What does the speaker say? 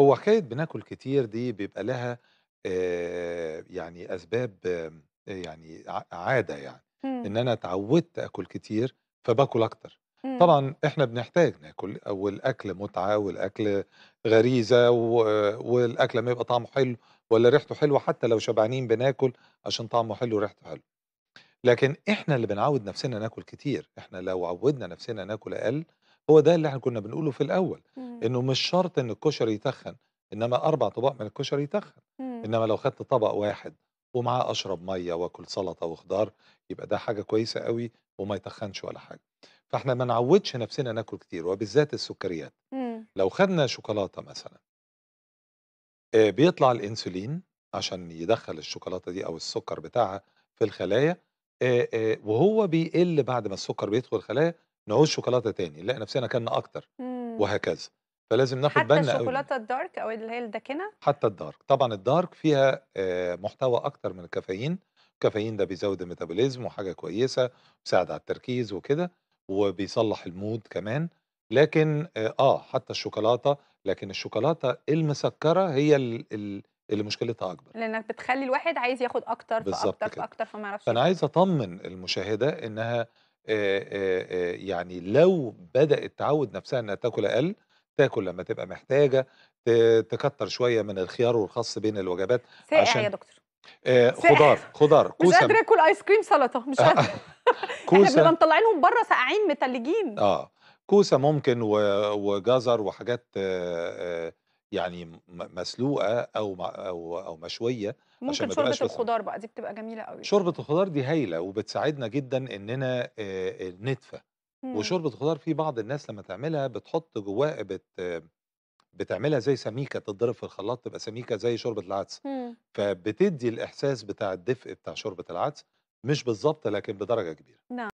هو حكاية بناكل كتير دي بيبقى لها يعني أسباب آمم، يعني عادة يعني، إمم. إن أنا اتعودت آكل كتير فباكل أكتر. إمم. طبعًا إحنا بنحتاج ناكل والأكل متعة والأكل غريزة والأكل لمّا يبقى طعمه حلو ولا ريحته حلوة حتى لو شبعانين بناكل عشان طعمه حلو وريحته حلوة. لكن إحنا اللي بنعوّد نفسنا ناكل كتير، إحنا لو عوّدنا نفسنا ناكل أقل هو ده اللي إحنا كنا بنقوله في الأول، انه مش شرط ان الكشري يتخن انما اربع طباق من الكشري يتخن انما لو خدت طبق واحد ومعاه اشرب ميه واكل سلطه وخضار يبقى ده حاجه كويسه قوي وما يتخنش ولا حاجه فاحنا ما نعودش نفسنا ناكل كتير وبالذات السكريات مم. لو خدنا شوكولاته مثلا آه، بيطلع الانسولين عشان يدخل الشوكولاته دي او السكر بتاعها في الخلايا آه، آه، وهو بيقل بعد ما السكر بيدخل الخلايا نعوز شوكولاته تاني نلاقي نفسنا كنا اكتر مم. وهكذا فلازم ناخد بالنا حتى الشوكولاته الدارك او اللي هي الداكنه حتى الدارك طبعا الدارك فيها آه، محتوى اكتر من الكافيين الكافيين ده بيزود الميتابوليزم وحاجه كويسه بيساعد على التركيز وكده وبيصلح المود كمان لكن اه, آه، حتى الشوكولاته لكن الشوكولاته المسكره هي اللي مشكلتها اكبر لانك بتخلي الواحد عايز ياخد اكتر فاكتر فاكتر فما يعرفش فانا عايز اطمن المشاهده انها آآ آه، آآ يعني لو بدات تعود نفسها انها تاكل اقل تاكل لما تبقى محتاجة تكتر شوية من الخيار والخص بين الوجبات ساقع يا دكتور آه خضار كوسة مش قادر قادره اكل ايس كريم سلطه مش آه. قادره احنا كوسة بنبقى مطلعينهم بره ساقعين متلجين اه كوسه ممكن و- وجزر وحاجات آه، يعني مسلوقه او م- او او مشويه ممكن عشان شوربه بس الخضار بقى دي بتبقى جميله قوي شوربه الخضار دي هايله وبتساعدنا جدا اننا آه، ندفى وشوربة الخضار في بعض الناس لمّا تعملها بتحط جواه بت بتعملها زي سميكة تتضرب في الخلاط تبقى سميكة زي شوربة العدس، مم. فبتدّي الإحساس بتاع الدفء بتاع شوربة العدس، مش بالظبط لكن بدرجة كبيرة. نعم.